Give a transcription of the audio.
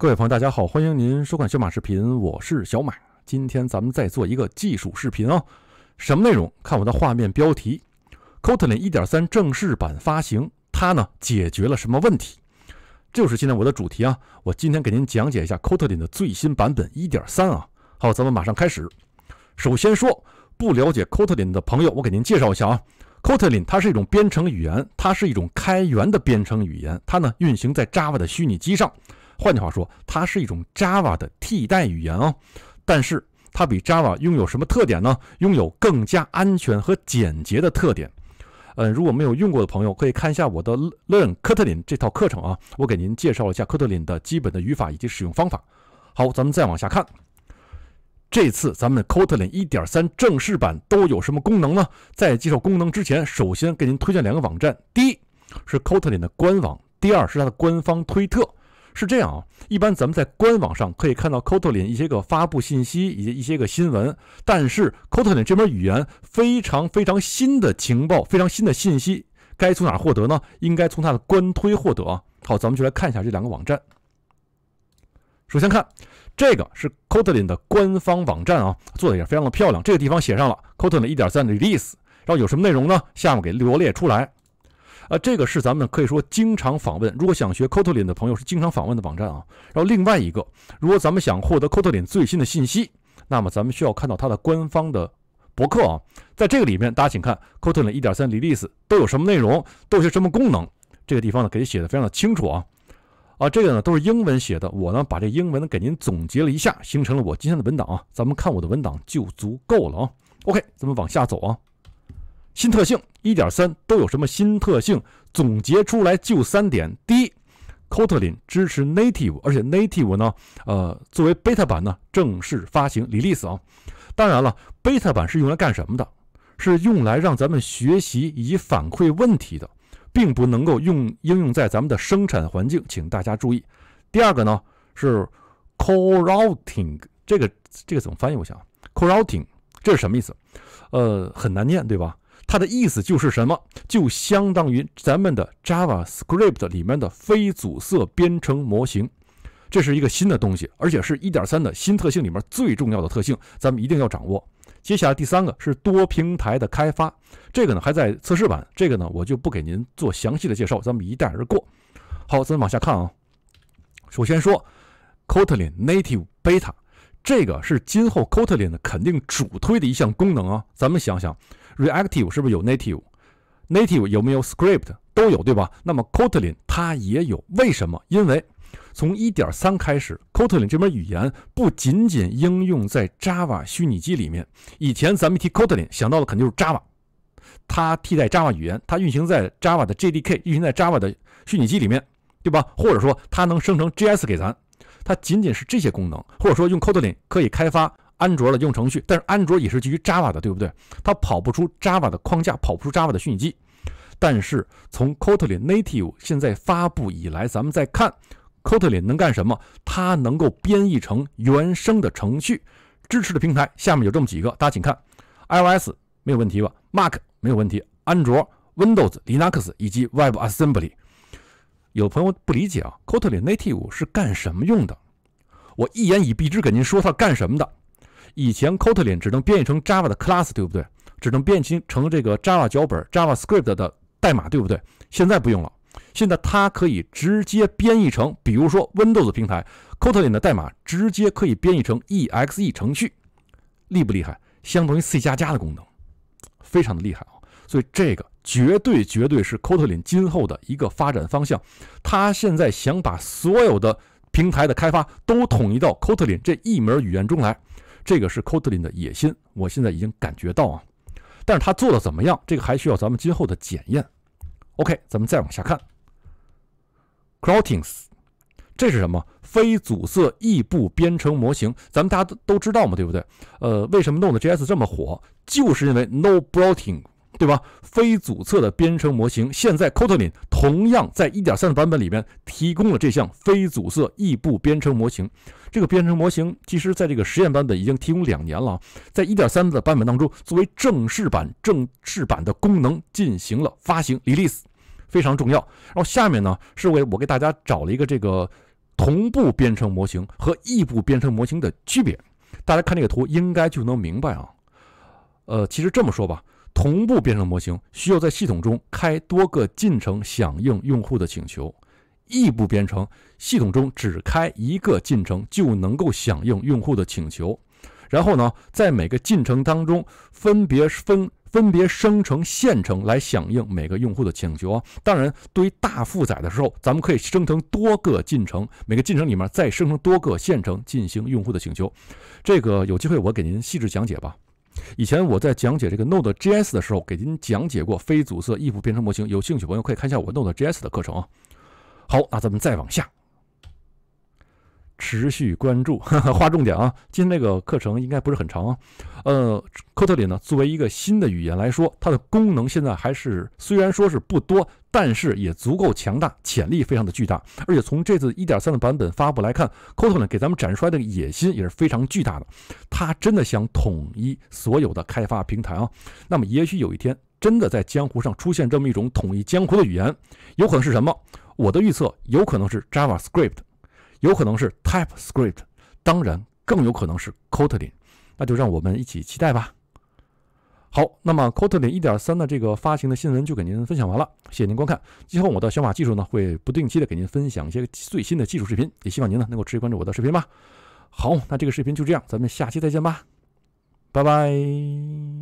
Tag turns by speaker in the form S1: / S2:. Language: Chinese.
S1: 各位朋友，大家好，欢迎您收看小马视频，我是小马。今天咱们再做一个技术视频啊，什么内容？看我的画面标题，Kotlin 一点三正式版发行，它呢解决了什么问题？就是今天我的主题啊，我今天给您讲解一下 Kotlin 的最新版本一点三啊。好，咱们马上开始。首先说不了解 Kotlin 的朋友，我给您介绍一下啊，Kotlin 它是一种编程语言，它是一种开源的编程语言，它呢运行在 Java 的虚拟机上。换句话说，它是一种 Java 的替代语言哦。但是它比 Java 拥有什么特点呢？拥有更加安全和简洁的特点。嗯，如果没有用过的朋友，可以看一下我的《Learn Kotlin》这套课程啊，我给您介绍一下 Kotlin 的基本的语法以及使用方法。好，咱们再往下看，这次咱们 Kotlin 一点三正式版都有什么功能呢？在介绍功能之前，首先给您推荐两个网站：第一是 Kotlin 的官网，第二是它的官方推特。是这样啊，一般咱们在官网上可以看到 Kotlin 一些个发布信息以及一些个新闻，但是 Kotlin 这门语言非常非常新的情报，非常新的信息，该从哪获得呢？应该从它的官推获得啊。好，咱们就来看一下这两个网站。首先看这个是 Kotlin 的官方网站啊，做的也非常的漂亮。这个地方写上了 Kotlin 1.3 release，然后有什么内容呢？下面给罗列出来。啊，这个是咱们可以说经常访问。如果想学 Kotlin 的朋友是经常访问的网站啊。然后另外一个，如果咱们想获得 Kotlin 最新的信息，那么咱们需要看到它的官方的博客啊。在这个里面，大家请看 Kotlin 1.3 Release 都有什么内容，都有什么功能，这个地方呢，给写的非常的清楚啊。啊，这个呢都是英文写的，我呢把这英文给您总结了一下，形成了我今天的文档啊。咱们看我的文档就足够了啊。OK，咱们往下走啊。新特性一点三都有什么新特性？总结出来就三点：第一，Kotlin 支持 Native，而且 Native 呢，呃，作为 Beta 版呢，正式发行。Release 啊，当然了，Beta 版是用来干什么的？是用来让咱们学习以及反馈问题的，并不能够用应用在咱们的生产环境，请大家注意。第二个呢是 Corouting，r 这个这个怎么翻译？我想 Corouting r 这是什么意思？呃，很难念，对吧？它的意思就是什么？就相当于咱们的 JavaScript 里面的非阻塞编程模型，这是一个新的东西，而且是1.3的新特性里面最重要的特性，咱们一定要掌握。接下来第三个是多平台的开发，这个呢还在测试版，这个呢我就不给您做详细的介绍，咱们一带而过。好，咱们往下看啊。首先说 Kotlin Native Beta，这个是今后 Kotlin 的肯定主推的一项功能啊。咱们想想。Reactive 是不是有 Native？Native 有没有 Script？都有，对吧？那么 Kotlin 它也有，为什么？因为从1.3开始，Kotlin 这门语言不仅仅应用在 Java 虚拟机里面。以前咱们提 Kotlin，想到的肯定是 Java，它替代 Java 语言，它运行在 Java 的 JDK，运行在 Java 的虚拟机里面，对吧？或者说它能生成 JS 给咱，它仅仅是这些功能，或者说用 Kotlin 可以开发。安卓的应用程序，但是安卓也是基于 Java 的，对不对？它跑不出 Java 的框架，跑不出 Java 的虚拟机。但是从 Kotlin Native 现在发布以来，咱们再看 Kotlin 能干什么？它能够编译成原生的程序，支持的平台下面有这么几个，大家请看：iOS 没有问题吧？Mac 没有问题，安卓、Windows、Linux 以及 Web Assembly。有朋友不理解啊，Kotlin Native 是干什么用的？我一言以蔽之给您说，它干什么的？以前 Kotlin 只能编译成 Java 的 class，对不对？只能编译成成这个 Java 脚本 Java Script 的代码，对不对？现在不用了，现在它可以直接编译成，比如说 Windows 平台 Kotlin 的代码，直接可以编译成 exe 程序，厉不厉害？相当于 C 加加的功能，非常的厉害啊！所以这个绝对绝对是 Kotlin 今后的一个发展方向。他现在想把所有的平台的开发都统一到 Kotlin 这一门语言中来。这个是 Kotlin 的野心，我现在已经感觉到啊，但是它做的怎么样，这个还需要咱们今后的检验。OK，咱们再往下看 c r o t h i n g s 这是什么？非阻塞异步编程模型，咱们大家都都知道嘛，对不对？呃，为什么 Node.js 这么火？就是因为 No Brothing。对吧？非阻塞的编程模型，现在 Kotlin 同样在1.3版本里面提供了这项非阻塞异步编程模型。这个编程模型其实在这个实验版本已经提供两年了，在1.3的版本当中作为正式版，正式版的功能进行了发行 release，非常重要。然后下面呢是为我给大家找了一个这个同步编程模型和异步编程模型的区别，大家看这个图应该就能明白啊。呃，其实这么说吧。同步编程模型需要在系统中开多个进程响应用户的请求，异步编程系统中只开一个进程就能够响应用户的请求，然后呢，在每个进程当中分别分分别生成线程来响应每个用户的请求。啊。当然，对于大负载的时候，咱们可以生成多个进程，每个进程里面再生成多个线程进行用户的请求。这个有机会我给您细致讲解吧。以前我在讲解这个 Node.js 的时候，给您讲解过非阻塞异步编程模型。有兴趣朋友可以看一下我 Node.js 的课程啊。好，那咱们再往下，持续关注，划重点啊。今天那个课程应该不是很长啊，呃。科 o t l i n 呢，作为一个新的语言来说，它的功能现在还是虽然说是不多，但是也足够强大，潜力非常的巨大。而且从这次1.3的版本发布来看科 o t l i n 给咱们展出来的野心也是非常巨大的。他真的想统一所有的开发平台啊。那么也许有一天，真的在江湖上出现这么一种统一江湖的语言，有可能是什么？我的预测有可能是 JavaScript，有可能是 TypeScript，当然更有可能是 Kotlin。那就让我们一起期待吧。好，那么 COTI 一点三的这个发行的新闻就给您分享完了，谢谢您观看。今后我的小马技术呢，会不定期的给您分享一些最新的技术视频，也希望您呢能够持续关注我的视频吧。好，那这个视频就这样，咱们下期再见吧，拜拜。